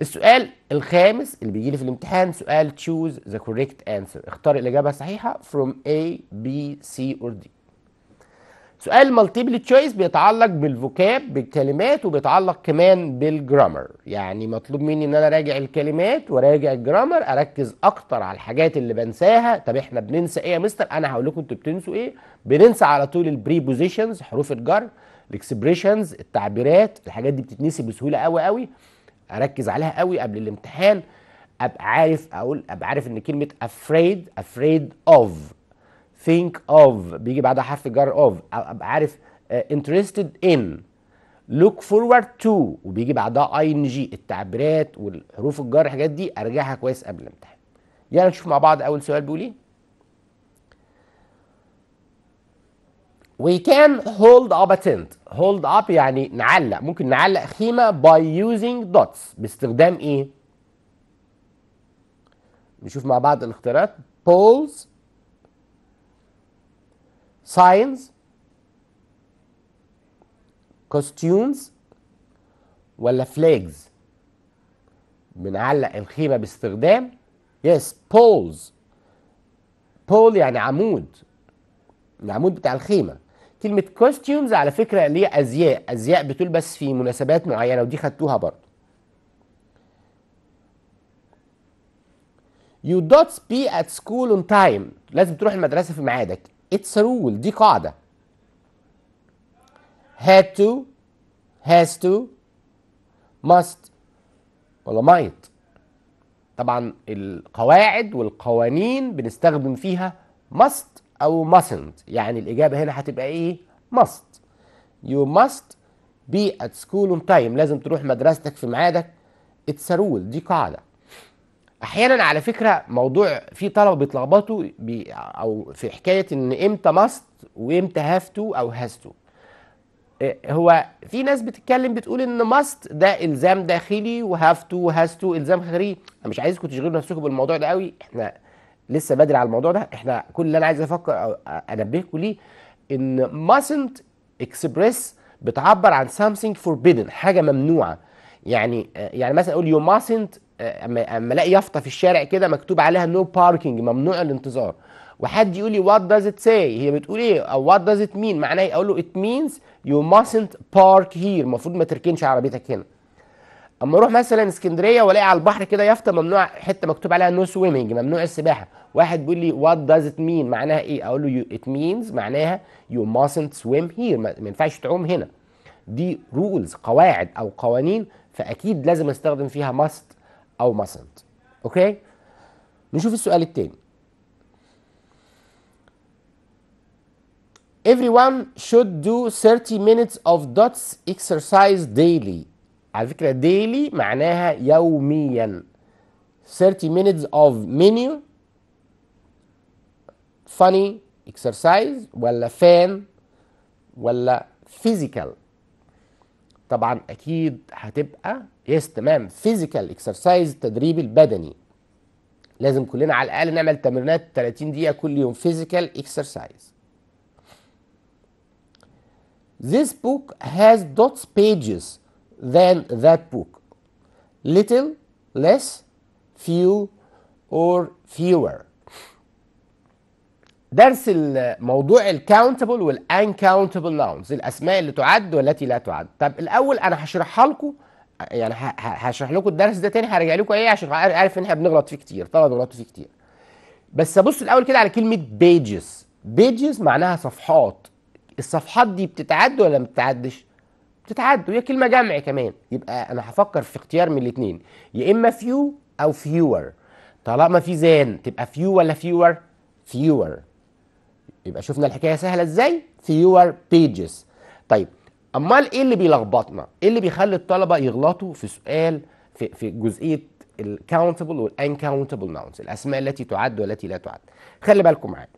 السؤال الخامس اللي بيجي لي في الامتحان سؤال choose the correct answer اختار الإجابة الصحيحة from A, B, C or D سؤال مالتيبل تشويس بيتعلق بالفوكاب بالكلمات وبيتعلق كمان بالجرامر يعني مطلوب مني ان انا اراجع الكلمات وراجع الجرامر اركز اكتر على الحاجات اللي بنساها طب احنا بننسى ايه يا مستر انا هقول لكم انتوا بتنسوا ايه بننسى على طول البريبوزيشنز حروف الجر الاكسبريشنز التعبيرات الحاجات دي بتتنسي بسهوله قوي قوي اركز عليها قوي قبل الامتحان ابقى عارف اقول ابقى عارف ان كلمه afraid afraid of think of بيجي بعدها حرف جر of ابقى عارف آه، interested in look forward to وبيجي بعدها ing التعبيرات والحروف الجر الحاجات دي ارجعها كويس قبل الامتحان يلا نشوف مع بعض اول سؤال بيقول ايه We can hold up a tent. Hold up يعني نعلق ممكن نعلق خيمة by using dots باستخدام ايه؟ نشوف مع بعض الاختيارات poles signs costumes ولا flags بنعلق الخيمة باستخدام yes poles pole يعني عمود العمود بتاع الخيمه كلمه كوستيومز على فكره اللي هي ازياء ازياء بتلبس في مناسبات معينه ودي خدتوها برضه you don't be at school on time لازم تروح المدرسه في ميعادك it's a rule دي قاعده had to has to must ولا might طبعا القواعد والقوانين بنستخدم فيها must أو mustn't يعني الإجابة هنا هتبقى إيه؟ must you must be at school on time لازم تروح مدرستك في ميعادك it's a rule دي قاعدة أحيانا على فكرة موضوع في طلبة بيتلخبطوا بي أو في حكاية إن إمتى must وإمتى have to أو has to إيه، هو في ناس بتتكلم بتقول ان ماست ده الزام داخلي وهاف تو وهاز تو الزام خارجي انا مش عايزكم تشغلوا نفسكم بالموضوع ده قوي احنا لسه بدري على الموضوع ده احنا كل اللي انا عايز افكر انبهكم ليه ان mustn't express بتعبر عن something forbidden حاجه ممنوعه يعني يعني مثلا اقول you mustn't اما الاقي يافطه في الشارع كده مكتوب عليها نو no باركينج ممنوع الانتظار وحد يقول لي وات داز ات ساي هي بتقول ايه او وات داز ات مين معناه إيه؟ اقول له ات مينز يو ماسنت بارك هير المفروض ما تركنش عربيتك هنا اما اروح مثلا اسكندريه والاقي على البحر كده يافطه ممنوع حته مكتوب عليها نو no سويمنج ممنوع السباحه واحد بيقول لي وات داز ات مين معناها ايه اقول له ات مينز معناها يو ماسنت سويم هير ما ينفعش تعوم هنا دي رولز قواعد او قوانين فاكيد لازم استخدم فيها ماست او ماسنت اوكي نشوف السؤال التاني Everyone should do 30 minutes of dots exercise daily. على فكرة daily معناها يوميا. 30 minutes of menu funny exercise ولا fan ولا physical طبعا اكيد هتبقى يس تمام physical exercise التدريب البدني لازم كلنا على الاقل نعمل تمرينات 30 دقيقه كل يوم physical exercise This book has dots pages than that book. Little, less, few, or fewer. درس موضوع الكاونتبل والانكاونتبل ناونز الاسماء اللي تعد والتي لا تعد طب الاول انا هشرحها لكم يعني هشرح لكم الدرس ده تاني هرجع لكم ايه عشان عارف ان احنا بنغلط فيه كتير طبعا بنغلط فيه كتير بس ابص الاول كده على كلمه بيجز بيجز معناها صفحات الصفحات دي بتتعد ولا ما بتتعدش بتتعد وهي كلمه جمع كمان يبقى انا هفكر في اختيار من الاثنين يا اما فيو او فيور طالما في زان تبقى فيو ولا فيور فيور يبقى شفنا الحكايه سهله ازاي يور بيجز طيب امال ايه اللي بيلخبطنا ايه اللي بيخلي الطلبه يغلطوا في سؤال في في جزئيه الكاونتبل والانكاونتبل ناونز الاسماء التي تعد والتي لا تعد خلي بالكم معايا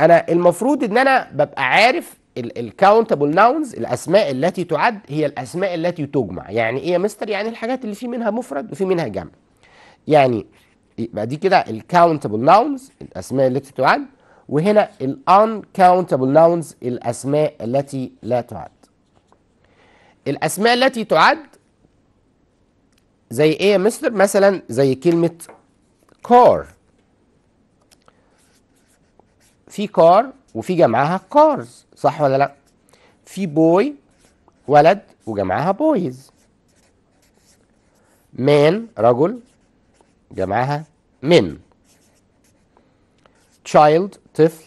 انا المفروض ان انا ببقى عارف الكاونتبل ناونز الاسماء التي تعد هي الاسماء التي تجمع يعني ايه يا مستر يعني الحاجات اللي في منها مفرد وفي منها جمع يعني يبقى دي كده الكاونتبل ناونز الاسماء التي تعد وهنا ال uncountable nouns الأسماء التي لا تعد الأسماء التي تعد زي إيه يا مستر مثلا زي كلمة car في car وفي جمعها cars صح ولا لا في boy ولد وجمعها boys man رجل جمعها men child طفل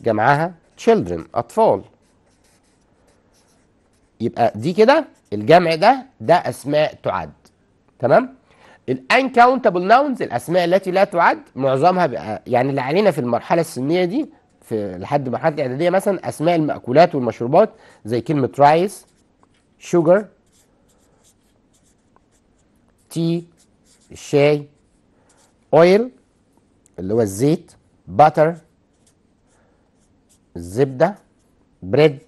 جمعها children أطفال يبقى دي كده الجمع ده ده أسماء تعد تمام الانكاونتبل nouns الاسماء التي لا تعد معظمها بقى يعني اللي علينا في المرحله السنيه دي في لحد مرحله الاعداديه مثلا اسماء المأكولات والمشروبات زي كلمه rice شوجر تي الشاي اويل اللي هو الزيت باتر الزبده بريد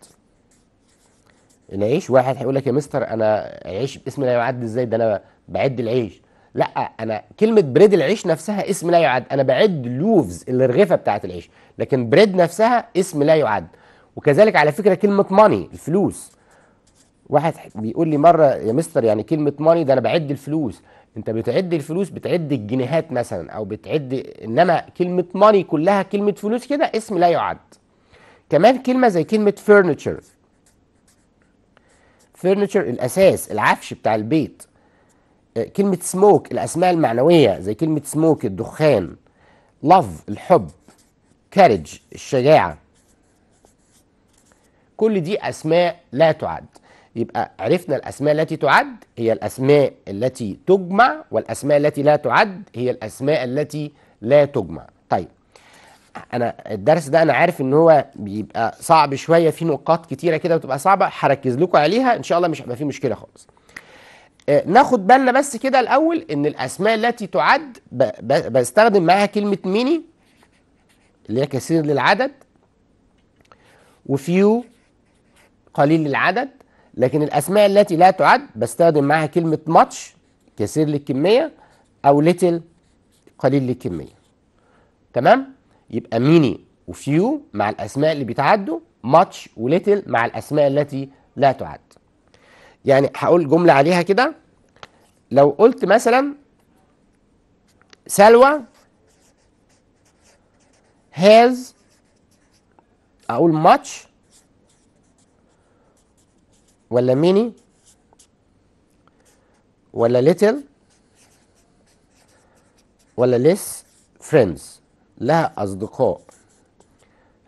العيش واحد هيقول لك يا مستر انا عيش اسم لا يعد ازاي ده انا بعد العيش لا انا كلمه بريد العيش نفسها اسم لا يعد انا بعد لوفز الرغيفه بتاعه العيش لكن بريد نفسها اسم لا يعد وكذلك على فكره كلمه ماني الفلوس واحد بيقول لي مره يا مستر يعني كلمه ماني ده انا بعد الفلوس انت بتعد الفلوس بتعد الجنيهات مثلا او بتعد انما كلمه ماني كلها كلمه فلوس كده اسم لا يعد كمان كلمه زي كلمه فرنتشر فرنتشر الاساس العفش بتاع البيت آه، كلمه سموك الاسماء المعنويه زي كلمه سموك الدخان لاف الحب كارج الشجاعه كل دي اسماء لا تعد يبقى عرفنا الأسماء التي تعد هي الأسماء التي تجمع والأسماء التي لا تعد هي الأسماء التي لا تجمع طيب أنا الدرس ده أنا عارف إن هو بيبقى صعب شوية في نقاط كتيرة كده بتبقى صعبة هركز لكم عليها إن شاء الله مش هيبقى فيه مشكلة خالص آه، ناخد بالنا بس كده الأول إن الأسماء التي تعد بستخدم معاها كلمة ميني اللي هي كثير للعدد وفيو قليل للعدد لكن الاسماء التي لا تعد بستخدم معها كلمه ماتش كثير للكميه او ليتل قليل للكميه تمام يبقى ميني وفيو مع الاسماء اللي بيتعدوا ماتش وليتل مع الاسماء التي لا تعد يعني هقول جمله عليها كده لو قلت مثلا سلوى has اقول ماتش ولا ميني ولا ليتل ولا ليس فريندز لها اصدقاء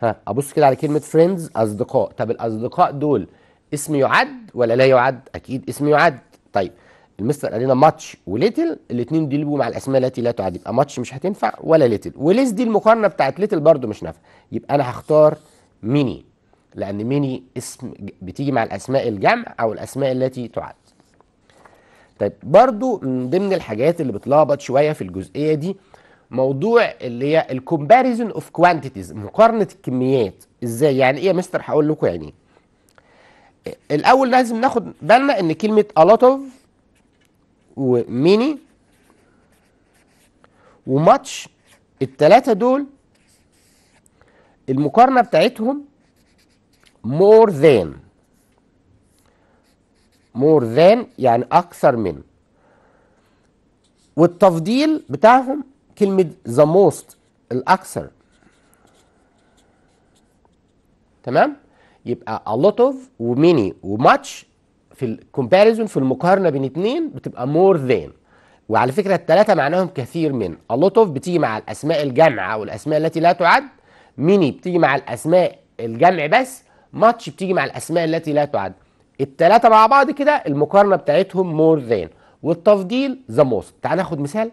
ها ابص كده على كلمه فريندز اصدقاء طب الاصدقاء دول اسم يعد ولا لا يعد اكيد اسم يعد طيب المستر قال لنا ماتش وليتل الاثنين دول مع الاسماء التي لا تعد يبقى ماتش مش هتنفع ولا ليتل وليس دي المقارنه بتاعت ليتل برضو مش نافعه يبقى انا هختار ميني لأن ميني اسم بتيجي مع الأسماء الجمع أو الأسماء التي تعد طيب برضو من ضمن الحاجات اللي بتلخبط شوية في الجزئية دي موضوع اللي هي الكومباريزون اوف كوانتيتيز مقارنة الكميات ازاي يعني ايه يا مستر هقول لكم يعني إيه. الاول لازم ناخد بالنا ان كلمة الوت وميني وماتش التلاتة دول المقارنة بتاعتهم more than more than يعني أكثر من والتفضيل بتاعهم كلمة the most الأكثر تمام يبقى a lot of و many و much في الكومباريزون في المقارنة بين اتنين بتبقى more than وعلى فكرة التلاتة معناهم كثير من a lot of بتيجي مع الأسماء الجامعة والأسماء التي لا تعد many بتيجي مع الأسماء الجمع بس ماتش بتيجي مع الاسماء التي لا تعد التلاتة مع بعض كده المقارنه بتاعتهم مور ذان والتفضيل ذا موست تعال ناخد مثال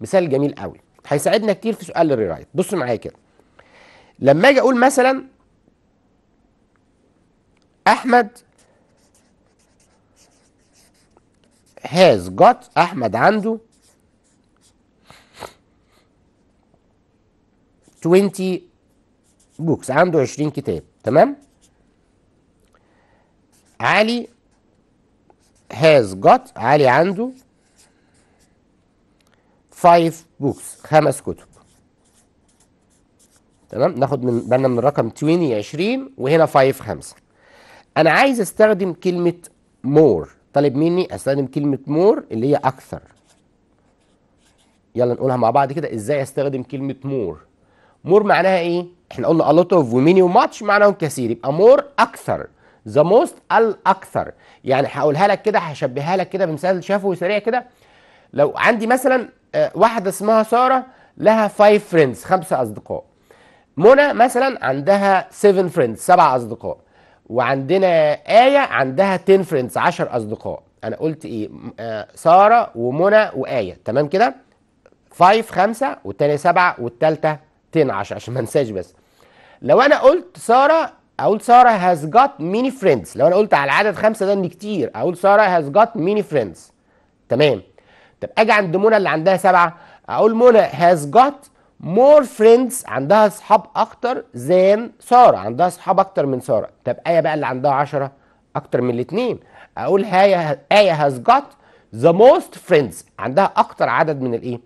مثال جميل قوي هيساعدنا كتير في سؤال الريرايت بص معايا كده لما اجي اقول مثلا احمد هاز جات احمد عنده 20 بوكس عنده 20 كتاب تمام علي هاز جوت علي عنده فايف بوكس خمس كتب تمام ناخد من بالنا من الرقم 20 20 وهنا 5 5 انا عايز استخدم كلمه مور طالب مني استخدم كلمه مور اللي هي اكثر يلا نقولها مع بعض كده ازاي استخدم كلمه مور مور معناها ايه احنا قلنا a lot of وماتش many معناهم كثير يبقى مور اكثر ذا موست الاكثر يعني هقولها لك كده هشبهها لك كده بمثال شافه سريع كده لو عندي مثلا آه، واحده اسمها ساره لها 5 فريندز خمسه اصدقاء منى مثلا عندها 7 فريندز سبع اصدقاء وعندنا ايه عندها 10 فريندز 10 اصدقاء انا قلت ايه آه، ساره ومنى وايه تمام كده 5 5 والثانيه 7 والثالثه 10 عشان ما انساش بس لو انا قلت ساره اقول ساره هاز جات ميني فريندز لو انا قلت على العدد خمسه ده ان كتير اقول ساره هاز جات ميني فريندز تمام طب اجي عند منى اللي عندها سبعه اقول منى هاز جات مور فريندز عندها اصحاب اكتر زان ساره عندها اصحاب اكتر من ساره طب ايه بقى اللي عندها 10 اكتر من الاثنين اقول هاي ايه هاز جات ذا موست فريندز عندها اكتر عدد من الايه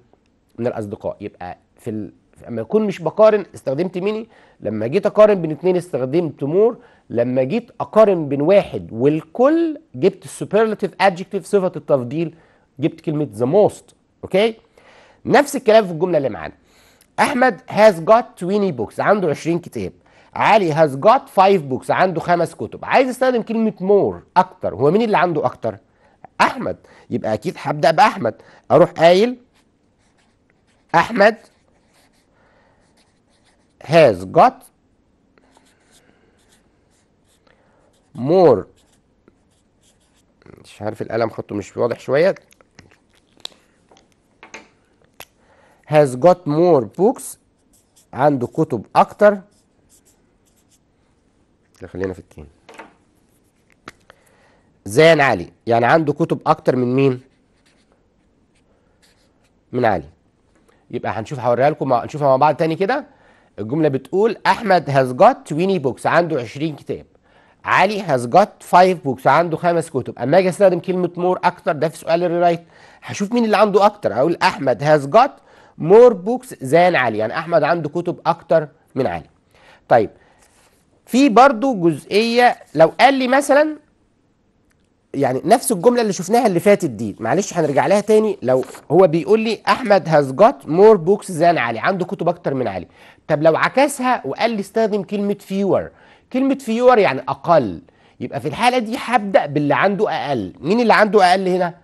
من الاصدقاء يبقى في اما يكون مش بقارن استخدمت ميني لما جيت اقارن بين اتنين استخدمت مور لما جيت اقارن بين واحد والكل جبت السوبرلاتيف ادجكتيف صفه التفضيل جبت كلمه ذا موست اوكي نفس الكلام في الجمله اللي معانا احمد هاز جوت 20 بوكس عنده 20 كتاب علي هاز جوت 5 بوكس عنده خمس كتب عايز استخدم كلمه مور اكتر هو مين اللي عنده اكتر احمد يبقى اكيد هبدا باحمد اروح قايل احمد has got more مش عارف القلم خطه مش واضح شوية has got more books عنده كتب أكتر خلينا في التين زين علي يعني عنده كتب أكتر من مين؟ من علي يبقى هنشوف هوريها لكم هنشوفها مع بعض تاني كده الجمله بتقول احمد هاز جوت 20 بوكس عنده 20 كتاب علي هاز جوت 5 بوكس عنده خمس كتب اما اجي استخدم كلمه مور اكتر ده في سؤال الريرايت هشوف مين اللي عنده اكتر اقول احمد هاز جوت مور بوكس زان علي يعني احمد عنده كتب اكتر من علي طيب في برضو جزئيه لو قال لي مثلا يعني نفس الجمله اللي شفناها اللي فاتت دي معلش هنرجع لها تاني لو هو بيقول لي احمد هاز جوت مور بوكس زان علي عنده كتب اكتر من علي طب لو عكسها وقال لي استخدم كلمه فيور كلمه فيور يعني اقل يبقى في الحاله دي هبدا باللي عنده اقل مين اللي عنده اقل هنا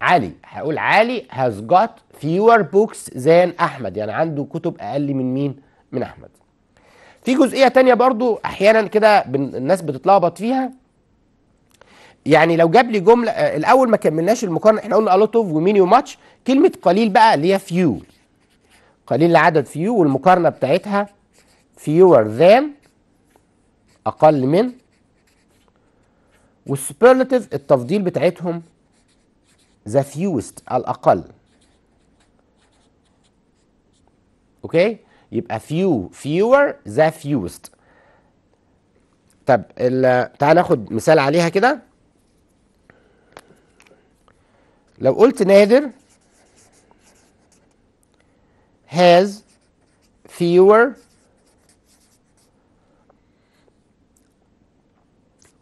علي هقول علي هاز جوت فيور بوكس زان احمد يعني عنده كتب اقل من مين من احمد في جزئيه تانية برضو احيانا كده الناس بتتلخبط فيها يعني لو جاب لي جمله آه، الاول ما كملناش المقارنه احنا قلنا الوت اوف يو وماتش كلمه قليل بقى اللي هي فيو قليل العدد فيو والمقارنه بتاعتها فيور ذان اقل من والسوبرلاتيف التفضيل بتاعتهم ذا فيوست الاقل اوكي يبقى فيو فيور ذا فيوست طب تعال ناخد مثال عليها كده لو قلت نادر has fewer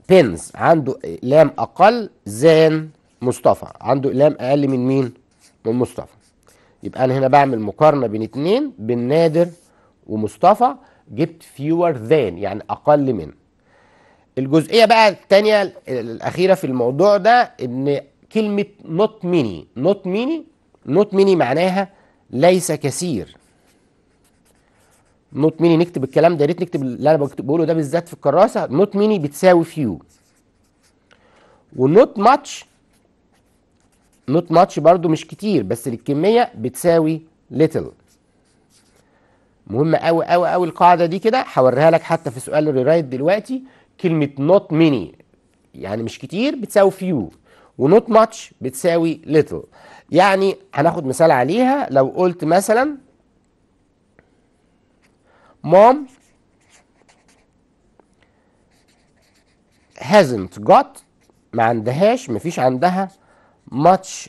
pins عنده اقلام اقل than مصطفى عنده اقلام اقل من مين من مصطفى يبقى انا هنا بعمل مقارنه بين اتنين بين نادر ومصطفى جبت fewer than يعني اقل من الجزئيه بقى الثانيه الاخيره في الموضوع ده ان كلمة not many not many not many معناها ليس كثير not many نكتب الكلام ده يا ريت نكتب اللي انا بقوله ده بالذات في الكراسة not many بتساوي few ونوت ماتش نوت ماتش برضو مش كتير بس للكمية بتساوي little مهمه قوي قوي قوي القاعدة دي كده هوريها لك حتى في سؤال الريرايت دلوقتي كلمة not many يعني مش كتير بتساوي few ونوت ماتش بتساوي ليتل يعني هناخد مثال عليها لو قلت مثلا مام hasn't got ما عندهاش ما فيش عندها much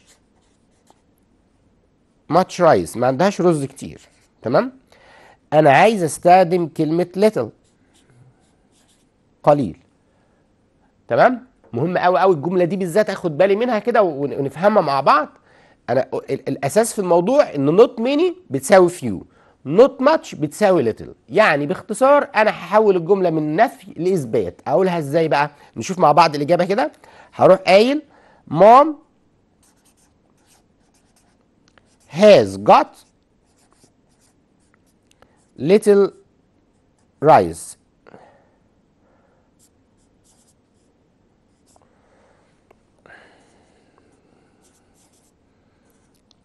much rice ما عندهاش رز كتير تمام انا عايز استخدم كلمه little قليل تمام مهم قوي قوي الجمله دي بالذات اخد بالي منها كده ونفهمها مع بعض انا الاساس في الموضوع ان نوت ميني بتساوي فيو نوت ماتش بتساوي ليتل يعني باختصار انا هحول الجمله من نفي لاثبات اقولها ازاي بقى نشوف مع بعض الاجابه كده هروح قايل مام has got little rice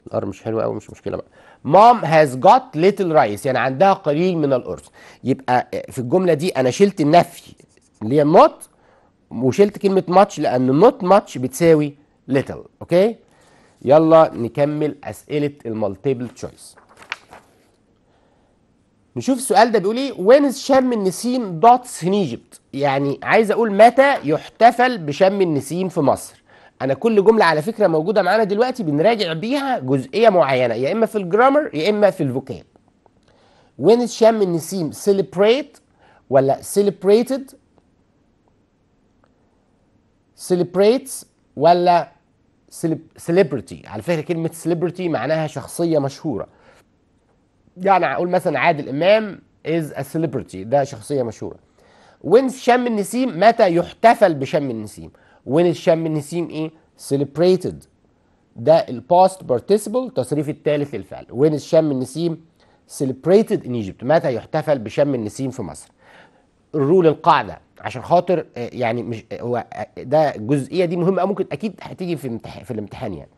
الار مش حلوه قوي مش مشكله بقى مام هاز جوت ليتل رايس يعني عندها قليل من الارز يبقى في الجمله دي انا شلت النفي اللي هي النوت وشلت كلمه ماتش لان نوت ماتش بتساوي ليتل اوكي يلا نكمل اسئله المالتيبل تشويس نشوف السؤال ده بيقول ايه وين شم النسيم دوتس ان ايجيبت يعني عايز اقول متى يحتفل بشم النسيم في مصر انا كل جمله على فكره موجوده معانا دلوقتي بنراجع بيها جزئيه معينه يا اما في الجرامر يا اما في الفوكاب وين الشم النسيم celebrate ولا celebrated celebrates ولا celebrity على فكره كلمه celebrity معناها شخصيه مشهوره يعني اقول مثلا عادل امام از ا celebrity ده شخصيه مشهوره وين شم النسيم متى يحتفل بشم النسيم وين الشم النسيم ايه celebrated ده الباست بارتيسيبل تصريف الثالث للفعل وين الشم النسيم celebrated in Egypt متى يحتفل بشم النسيم في مصر الرول القاعده عشان خاطر آه، يعني مش آه، هو آه، ده الجزئيه دي مهمه ممكن اكيد هتيجي في في الامتحان يعني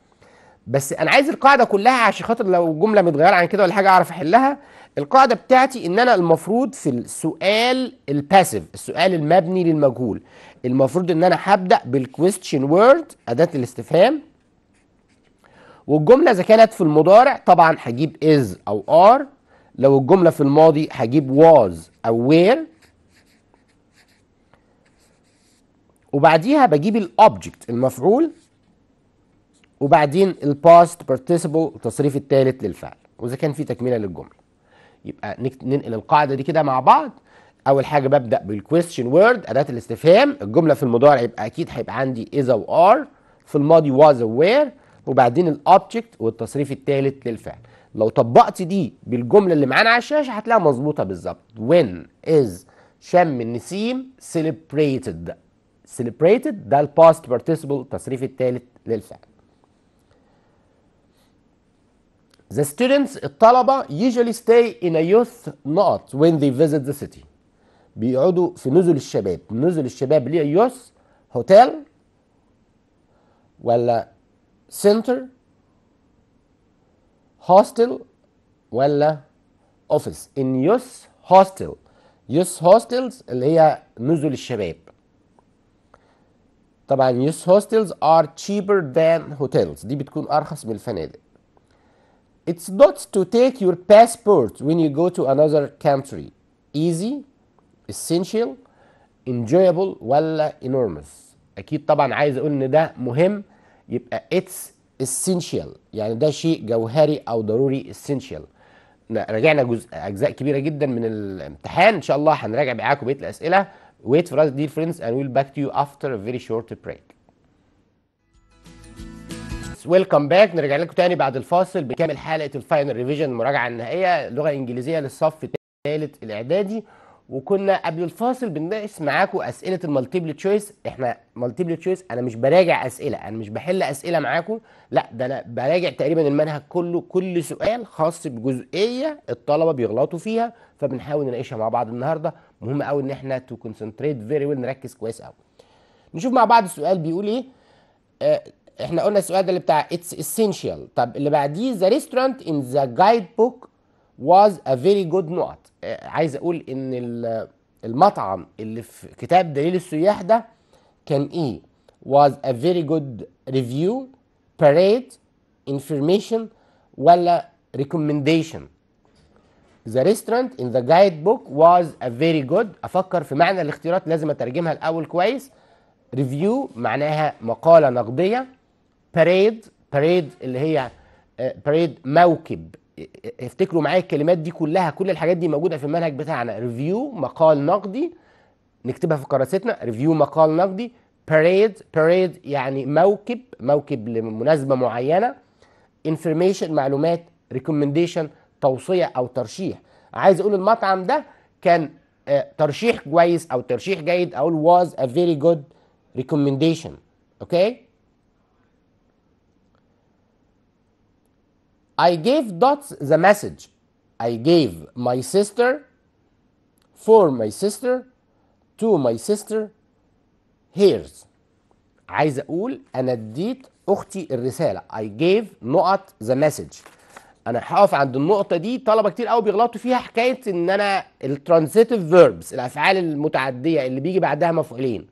بس انا عايز القاعده كلها عشان خاطر لو جمله متغيره عن كده ولا حاجه اعرف احلها القاعده بتاعتي ان انا المفروض في السؤال الباسيف السؤال المبني للمجهول المفروض ان انا هبدا بالكويستشن وورد اداه الاستفهام والجمله اذا كانت في المضارع طبعا هجيب از او ار لو الجمله في الماضي هجيب واز او وير وبعديها بجيب الاوبجكت المفعول وبعدين الباست بارتيسيبل التصريف الثالث للفعل واذا كان في تكمله للجمله يبقى ننقل القاعده دي كده مع بعض اول حاجه ببدا بالكويستشن وورد اداه الاستفهام الجمله في المضارع يبقى اكيد هيبقى عندي اذا وار في الماضي واز وير وبعدين الاوبجكت والتصريف الثالث للفعل لو طبقت دي بالجمله اللي معانا على الشاشه هتلاقيها مظبوطه بالظبط when is شم النسيم celebrated celebrated ده الباست بارتيسيبل التصريف الثالث للفعل The students الطلبة usually stay in a youth not when they visit the city بيقعدوا في نزل الشباب نزل الشباب ليه يوس هوتيل ولا سنتر هوستل ولا اوفيس ان يوس هوستل يوس هوستلز اللي هي نزل الشباب طبعا يوس هوستلز ار cheaper than hotels دي بتكون ارخص من الفنادق It's not to take your passport when you go to another country easy essential enjoyable ولا enormous اكيد طبعا عايز اقول ان ده مهم يبقى it's essential يعني ده شيء جوهري او ضروري essential راجعنا جزء اجزاء كبيره جدا من الامتحان ان شاء الله هنراجع معاكم بقيه الاسئله wait for us dear friends and we'll back to you after a very short break ويلكم باك نرجع لكم تاني بعد الفاصل بكامل حلقه الفاينل ريفيجن المراجعه النهائيه لغه انجليزيه للصف الثالث الاعدادي وكنا قبل الفاصل بنناقش معاكم اسئله المالتيبل تشويس احنا مالتيبل تشويس انا مش براجع اسئله انا مش بحل اسئله معاكم لا ده انا براجع تقريبا المنهج كله كل سؤال خاص بجزئيه الطلبه بيغلطوا فيها فبنحاول نناقشها مع بعض النهارده مهم قوي ان احنا تو كونسنتريت فيري ويل نركز كويس قوي نشوف مع بعض السؤال بيقول ايه اه احنا قلنا السؤال ده اللي بتاع اتس اسينشال طب اللي بعديه ذا ريستورانت ان ذا جايد بوك was a very good not عايز اقول ان المطعم اللي في كتاب دليل السياح ده كان ايه was a very good review parade information ولا recommendation the restaurant in the guidebook was a very good افكر في معنى الاختيارات لازم اترجمها الاول كويس review معناها مقاله نقديه parade parade اللي هي parade موكب افتكروا معايا الكلمات دي كلها كل الحاجات دي موجوده في المنهج بتاعنا ريفيو مقال نقدي نكتبها في كراستنا ريفيو مقال نقدي باريد باريد يعني موكب موكب لمناسبه معينه انفورميشن معلومات ريكومنديشن توصيه او ترشيح عايز اقول المطعم ده كان آه، ترشيح كويس او ترشيح جيد اقول واز ا فيري جود ريكومنديشن اوكي okay? I gave Dot the message. I gave my sister, for my sister, to my sister, hers. عايز اقول انا اديت اختي الرساله I gave نقط the message. انا هقف عند النقطه دي طلبه كتير قوي بيغلطوا فيها حكايه ان انا الترانزيتيف فيربس الافعال المتعديه اللي بيجي بعدها مفعولين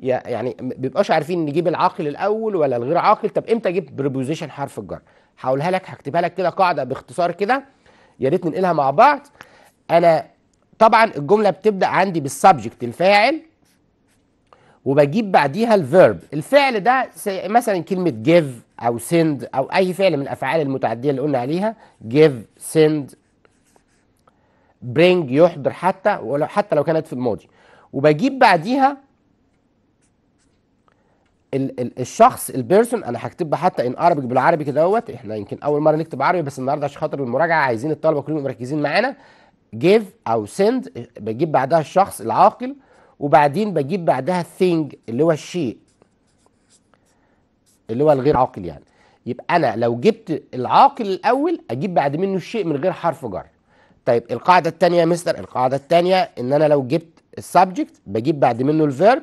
يعني ما بيبقاش عارفين نجيب العاقل الاول ولا الغير عاقل طب امتى اجيب بريبوزيشن حرف الجر هقولها لك هكتبها لك كده قاعده باختصار كده يا ريت ننقلها مع بعض انا طبعا الجمله بتبدا عندي بالسبجكت الفاعل وبجيب بعديها الفيرب الفعل ده مثلا كلمه جيف او سند او اي فعل من الافعال المتعديه اللي قلنا عليها جيف سند برينج يحضر حتى ولو حتى لو كانت في الماضي وبجيب بعديها ال ال الشخص البيرسون انا هكتبها حتى ان عربي بالعربي كده اهوت احنا يمكن اول مره نكتب عربي بس النهارده عشان خاطر المراجعه عايزين الطلبه كلهم مركزين معانا جيف او سند بجيب بعدها الشخص العاقل وبعدين بجيب بعدها الثينج اللي هو الشيء اللي هو الغير عاقل يعني يبقى انا لو جبت العاقل الاول اجيب بعد منه الشيء من غير حرف جر طيب القاعده الثانيه يا مستر القاعده الثانيه ان انا لو جبت السبجكت بجيب بعد منه الفيرب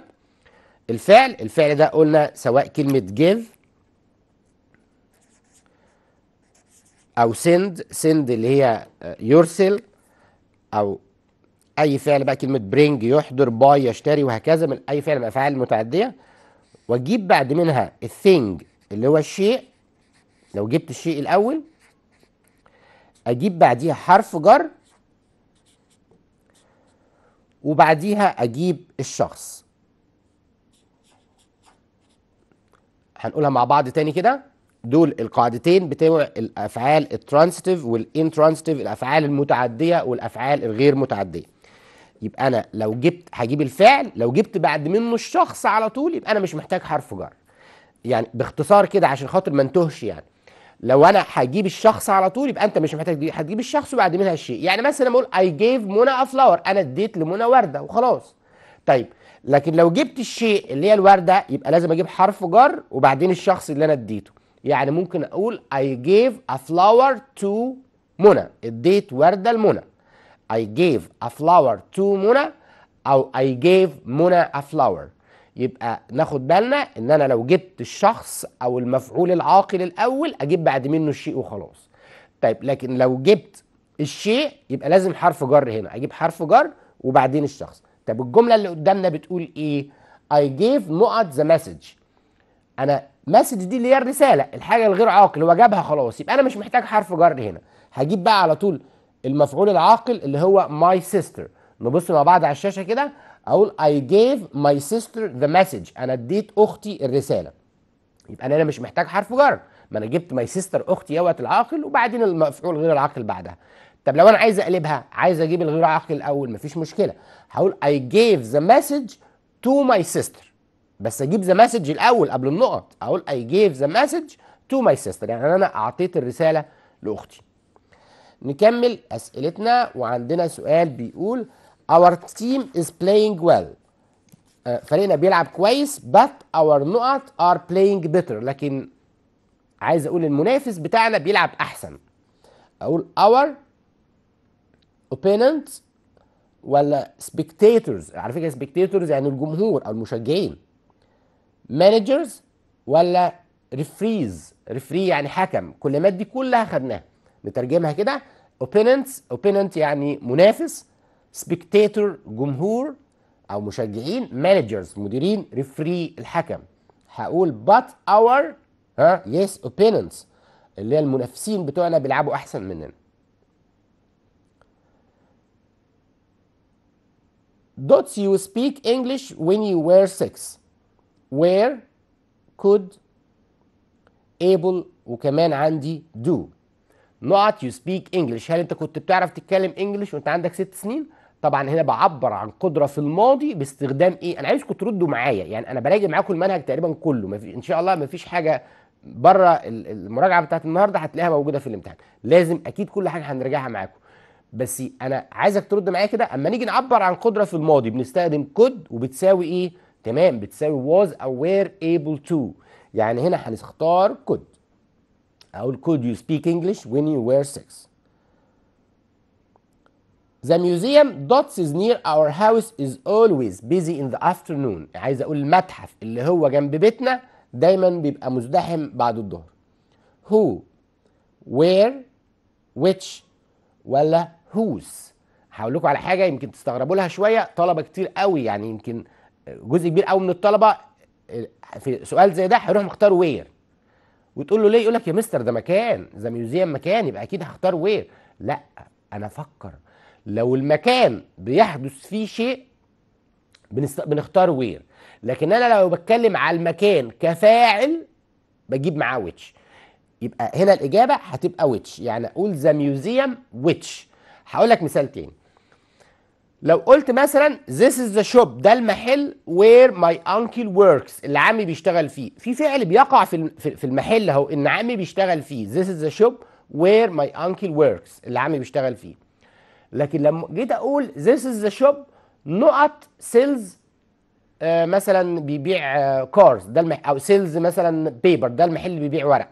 الفعل الفعل ده قلنا سواء كلمة give أو send send اللي هي آه، يرسل أو أي فعل بقى كلمة bring يحضر باي يشتري وهكذا من أي فعل من الأفعال متعدية وتجيب بعد منها الثينج اللي هو الشيء لو جبت الشيء الأول أجيب بعديها حرف جر وبعديها أجيب الشخص هنقولها مع بعض تاني كده دول القاعدتين بتوع الافعال الترانزيتيف والانترانزيتيف الافعال المتعديه والافعال الغير متعديه يبقى انا لو جبت هجيب الفعل لو جبت بعد منه الشخص على طول يبقى انا مش محتاج حرف جر يعني باختصار كده عشان خاطر ما انتهش يعني لو انا هجيب الشخص على طول يبقى انت مش محتاج هتجيب الشخص وبعد منها الشيء يعني مثلا اقول اي جيف منى ا فلاور انا اديت لمنى ورده وخلاص طيب لكن لو جبت الشيء اللي هي الورده يبقى لازم اجيب حرف جر وبعدين الشخص اللي انا اديته يعني ممكن اقول I gave a flower to منى اديت ورده لمنى I gave a flower to منى او I gave منى a flower يبقى ناخد بالنا ان انا لو جبت الشخص او المفعول العاقل الاول اجيب بعد منه الشيء وخلاص طيب لكن لو جبت الشيء يبقى لازم حرف جر هنا اجيب حرف جر وبعدين الشخص طب الجمله اللي قدامنا بتقول ايه I gave نقط the message انا مسج دي اللي هي الرساله الحاجه الغير عاقل هو جابها خلاص يبقى انا مش محتاج حرف جر هنا هجيب بقى على طول المفعول العاقل اللي هو my sister نبص مع بعض على الشاشه كده اقول I gave my sister the message انا اديت اختي الرساله يبقى انا مش محتاج حرف جر ما انا جبت ماي سيستر اختي اوت العاقل وبعدين المفعول غير العاقل بعدها طب لو انا عايز اقلبها عايز اجيب الغير عاقل الاول مفيش مشكله هقول اي جيف ذا مسج تو ماي سيستر بس اجيب ذا مسج الاول قبل النقط اقول اي جيف ذا مسج تو ماي سيستر يعني انا اعطيت الرساله لاختي نكمل اسئلتنا وعندنا سؤال بيقول our team is playing well آه، فريقنا بيلعب كويس but our نقط are playing better لكن عايز اقول المنافس بتاعنا بيلعب احسن اقول our اوبيننت ولا سبيكتيتورز على فكره سبيكتيتورز يعني الجمهور او المشجعين مانجرز ولا ريفريز ريفري يعني حكم كلمات دي كلها خدناها نترجمها كده اوبيننتس اوبيننت يعني منافس سبيكتيتور جمهور او مشجعين مانجرز مديرين ريفري الحكم هقول بات اور ها يس اوبيننتس اللي هي المنافسين بتوعنا بيلعبوا احسن مننا Don't you speak English when you were six. Where, could, able وكمان عندي do. Not you speak English. هل أنت كنت بتعرف تتكلم English وأنت عندك ست سنين؟ طبعا هنا بعبر عن قدره في الماضي باستخدام ايه انا عايزكم تردوا معايا يعني انا براجع معاكم المنهج تقريبا كله مفي... ان شاء الله ما فيش حاجه بره المراجعه بتاعت النهارده هتلاقيها موجوده في الامتحان لازم اكيد كل حاجه هنراجعها معاكم بس انا عايزك ترد معايا كده اما نيجي نعبر عن قدره في الماضي بنستخدم كود وبتساوي ايه تمام بتساوي was were able to يعني هنا هنختار كود اقول كود you speak English when you were 6 The museum dots is near our house is always busy in the afternoon عايز اقول المتحف اللي هو جنب بيتنا دايما بيبقى مزدحم بعد الظهر who where which ولا هوز هقول لكم على حاجه يمكن تستغربوا لها شويه طلبه كتير قوي يعني يمكن جزء كبير قوي من الطلبه آه، في سؤال زي ده هيروح مختار وير وتقول له ليه يقول لك يا مستر ده مكان ذا ميوزيوم مكان يبقى اكيد هختار وير لا انا افكر لو المكان بيحدث فيه شيء بنست... بنختار وير لكن انا لو بتكلم على المكان كفاعل بجيب معاه ويتش يبقى هنا الاجابه هتبقى ويتش يعني اقول ذا ميوزيوم ويتش هقول لك مثال تاني لو قلت مثلا this is the shop ده المحل where my uncle works اللي عمي بيشتغل فيه في فعل بيقع في في المحل اهو ان عمي بيشتغل فيه this is the shop where my uncle works اللي عمي بيشتغل فيه لكن لما جيت اقول this is the shop نقط سيلز آه، مثلا بيبيع كارز آه، ده المح... او سيلز مثلا بيبر ده المحل اللي بيبيع ورق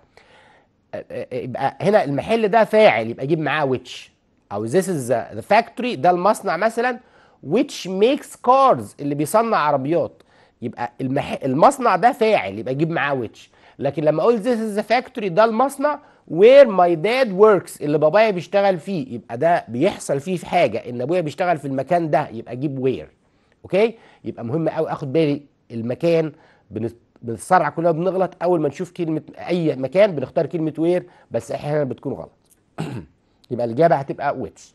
آه، يبقى هنا المحل ده فاعل يبقى اجيب معاه ويتش او this is the factory ده المصنع مثلا which makes cars اللي بيصنع عربيات يبقى المح... المصنع ده فاعل يبقى جيب معاه which لكن لما اقول this is the factory ده المصنع where my dad works اللي بابايا بيشتغل فيه يبقى ده بيحصل فيه في حاجه ان ابويا بيشتغل في المكان ده يبقى اجيب where اوكي يبقى مهم قوي اخد بالي المكان بنتسرع كلنا بنغلط اول ما نشوف كلمه اي مكان بنختار كلمه وير بس احيانا بتكون غلط يبقى الإجابة هتبقى which.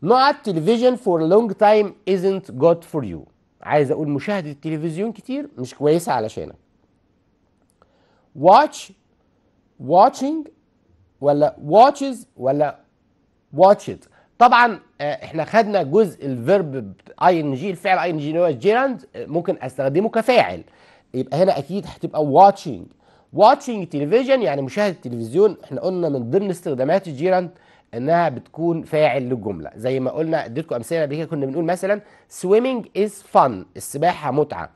not television for a long time isn't good for you عايز اقول مشاهدة التلفزيون كتير مش كويسة علشانك watch watching ولا watches ولا watched طبعا آه، احنا خدنا جزء الفيرب اي ان جي الفعل اي ان جي اللي هو جيراند آه، ممكن استخدمه كفاعل يبقى هنا اكيد هتبقى watching واتشنج تلفزيون يعني مشاهده التلفزيون احنا قلنا من ضمن استخدامات الجيران انها بتكون فاعل للجمله زي ما قلنا اديتكم امثله قبل كده كنا بنقول مثلا سويمنج از fun السباحه متعه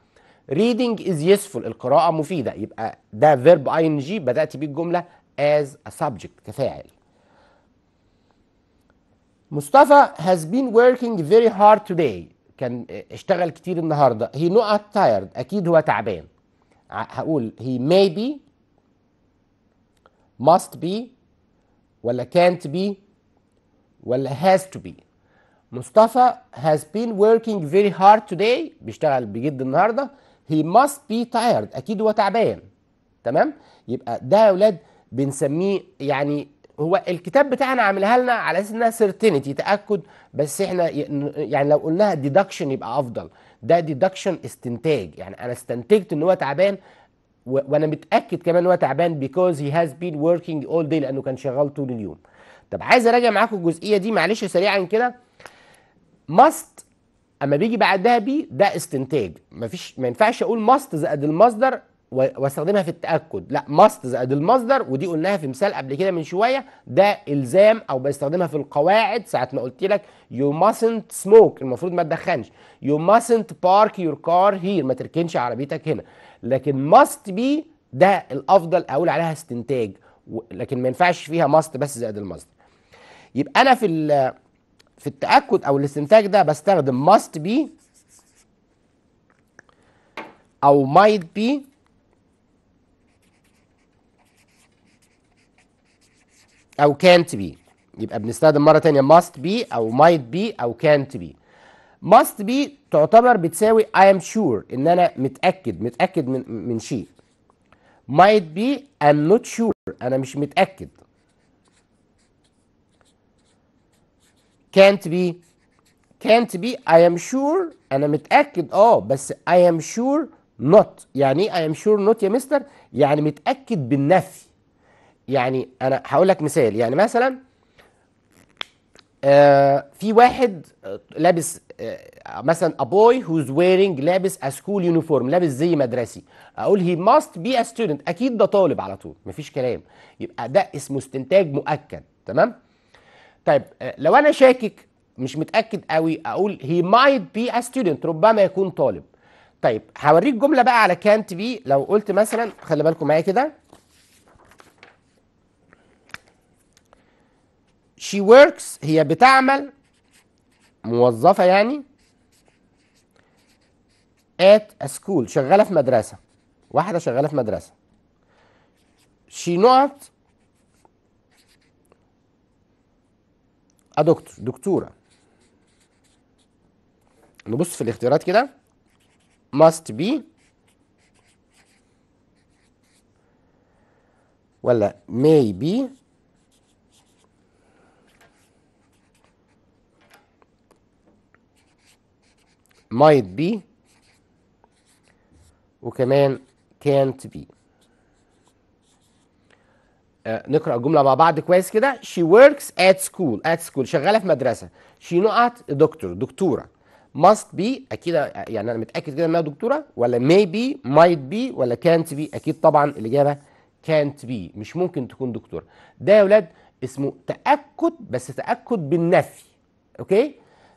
ريدنج از يوسفول القراءه مفيده يبقى ده فيرب اي ان جي بدات بيه الجمله از ا سبجكت كفاعل مصطفى has been working very hard today كان اشتغل كتير النهارده he not tired اكيد هو تعبان هقول هي may be must be ولا can't be ولا has to be مصطفى has been working very hard today بيشتغل بجد النهارده he must be tired اكيد هو تعبان تمام يبقى ده يا اولاد بنسميه يعني هو الكتاب بتاعنا عاملها لنا على اساس انها سيرتينتي تاكد بس احنا يعني لو قلناها ديدكشن يبقى افضل ده ديدكشن استنتاج يعني انا استنتجت ان هو تعبان و... وانا متاكد كمان ان هو تعبان بيكوز هي هاز بين وركينج اول داي لانه كان شغال طول اليوم طب عايز اراجع معاكم الجزئيه دي معلش سريعا كده ماست اما بيجي بعدها بي ده استنتاج مفيش ما ينفعش اقول ماست زائد المصدر واستخدمها في التاكد لا ماست زائد المصدر ودي قلناها في مثال قبل كده من شويه ده الزام او بستخدمها في القواعد ساعه ما قلت لك يو ماسنت سموك المفروض ما تدخنش يو ماسنت بارك يور كار هير ما تركنش عربيتك هنا لكن ماست بي ده الافضل اقول عليها استنتاج لكن ما ينفعش فيها ماست بس زائد المصدر يبقى انا في في التاكد او الاستنتاج ده بستخدم ماست بي او مايت بي او كانت بي يبقى بنستخدم مره ثانيه must be او might be او can't be must be تعتبر بتساوي I am sure ان انا متاكد متاكد من من شيء might be I'm not sure انا مش متاكد can't be can't be I am sure انا متاكد اه بس I am sure not يعني ايه I am sure not يا مستر يعني متاكد بالنفي يعني انا هقول لك مثال يعني مثلا آه، في واحد آه، لابس آه، مثلا a boy who's wearing لابس a school uniform لابس زي مدرسي اقول he must be a student اكيد ده طالب على طول مفيش كلام يبقى ده اسمه استنتاج مؤكد تمام طيب لو انا شاكك مش متاكد قوي اقول he might be a student ربما يكون طالب طيب هوريك جمله بقى على كانت بي لو قلت مثلا خلي بالكم معايا كده she works هي بتعمل موظفة يعني at a school شغالة في مدرسة واحدة شغالة في مدرسة she not a doctor دكتورة نبص في الاختيارات كده must be ولا may be might be وكمان can't be آه، نقرا الجمله مع بعض كويس كده she works at school at school شغاله في مدرسه she not دكتور دكتوره must be اكيد يعني انا متاكد كده انها دكتوره ولا maybe might be ولا can't be اكيد طبعا الاجابه can't be مش ممكن تكون دكتوره ده يا ولاد اسمه تاكد بس تاكد بالنفي اوكي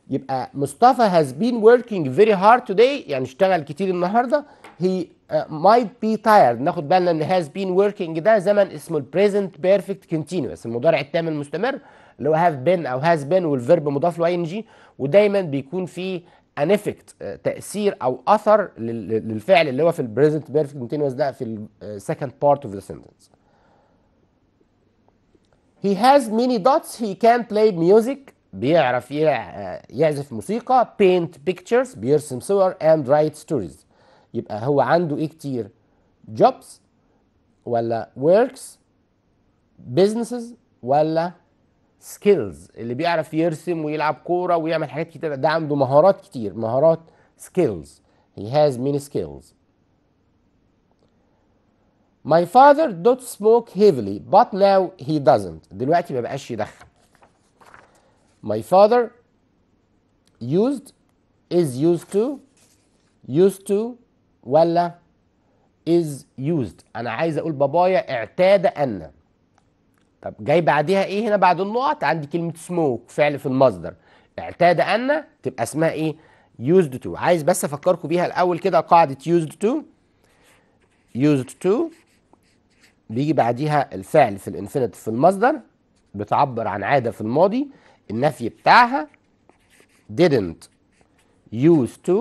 يبقى مصطفى has been working very hard today يعني اشتغل كتير النهارده he uh, might be tired ناخد بالنا ان has been working ده زمن اسمه present perfect continuous المضارع التام المستمر اللي هو have been او has been والفيرب مضاف له ing ودايما بيكون فيه ان افكت تاثير او اثر للفعل اللي هو في present perfect continuous ده في second part of the sentence. He has many dots he can play music بيعرف يعزف موسيقى paint pictures بيرسم صور and write stories يبقى هو عنده ايه كتير jobs ولا works businesses ولا skills اللي بيعرف يرسم ويلعب كورة ويعمل حاجات كتير ده عنده مهارات كتير مهارات skills he has many skills my father don't smoke heavily but now he doesn't دلوقتي ما بقاش يدخن My father used is used to used to ولا is used انا عايز اقول بابايا اعتاد ان طب جاي بعديها ايه هنا بعد النقط عندي كلمه سموك فعل في المصدر اعتاد ان تبقى اسمها ايه used to عايز بس افكركم بيها الاول كده قاعده used to used to بيجي بعديها الفعل في الانفينيتيف في المصدر بتعبر عن عاده في الماضي النفي بتاعها didn't used to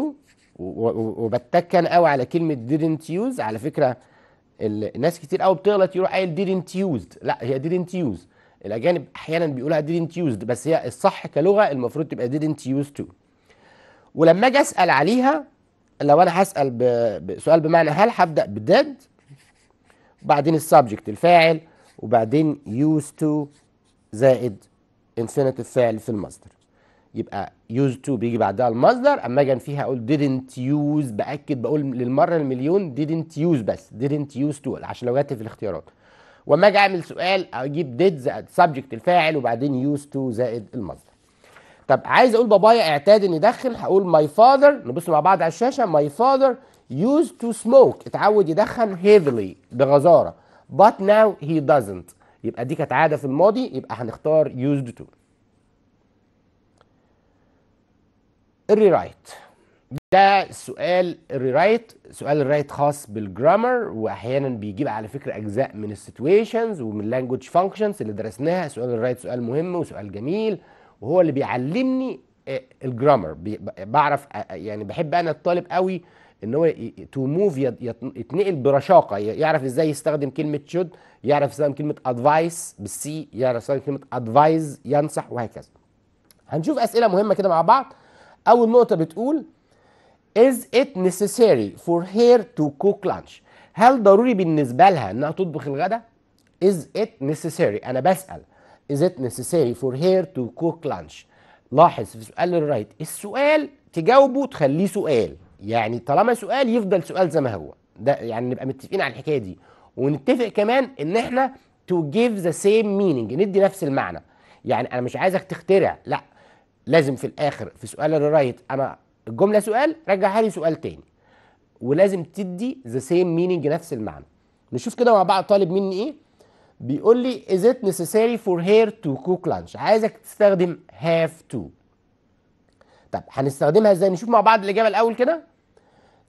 وبتكن قوي على كلمه didn't use على فكره الناس كتير قوي بتغلط يروح قايل didn't used لا هي didn't use الاجانب احيانا بيقولها didn't used بس هي الصح كلغه المفروض تبقى didn't used to ولما اجي اسال عليها لو انا هسال بسؤال بمعنى هل هبدا did وبعدين السبجكت الفاعل وبعدين used to زائد انسنة الفعل في المصدر يبقى يوز تو بيجي بعدها المصدر اما اجي فيها اقول didn't use باكد بقول للمره المليون didn't use بس didn't use to عشان لو جت في الاختيارات واما اجي اعمل سؤال اجيب did زائد subject الفاعل وبعدين يوز to زائد المصدر طب عايز اقول بابايا اعتاد ان يدخن هقول my father نبص مع بعض على الشاشه my father used to smoke اتعود يدخن heavily بغزاره but now he doesn't يبقى دي كانت عاده في الماضي يبقى هنختار used to الريرايت ده سؤال الريرايت سؤال الرايت خاص بالجرامر واحيانا بيجيب على فكره اجزاء من السيتويشنز ومن لانجوج فانكشنز اللي درسناها سؤال الرايت سؤال مهم وسؤال جميل وهو اللي بيعلمني آه، الجرامر بعرف آه، آه، يعني بحب انا الطالب قوي ان هو تو موف يتنقل برشاقه يعرف ازاي يستخدم كلمه شود يعرف يستخدم كلمه ادفايس بالسي يعرف يستخدم كلمه ادفايز ينصح وهكذا هنشوف اسئله مهمه كده مع بعض اول نقطه بتقول is it necessary for her to cook lunch هل ضروري بالنسبه لها انها تطبخ الغداء is it necessary انا بسال is it necessary for her to cook lunch لاحظ في سؤال الرايت السؤال تجاوبه تخليه سؤال يعني طالما سؤال يفضل سؤال زي ما هو ده يعني نبقى متفقين على الحكايه دي ونتفق كمان ان احنا تو جيف ذا سيم مينينج ندي نفس المعنى يعني انا مش عايزك تخترع لا لازم في الاخر في سؤال الرايت انا الجمله سؤال رجعها لي سؤال تاني ولازم تدي ذا سيم مينينج نفس المعنى نشوف كده مع بعض طالب مني ايه بيقول لي is it necessary for her to cook lunch عايزك تستخدم have to طب هنستخدمها ازاي نشوف مع بعض الاجابه الاول كده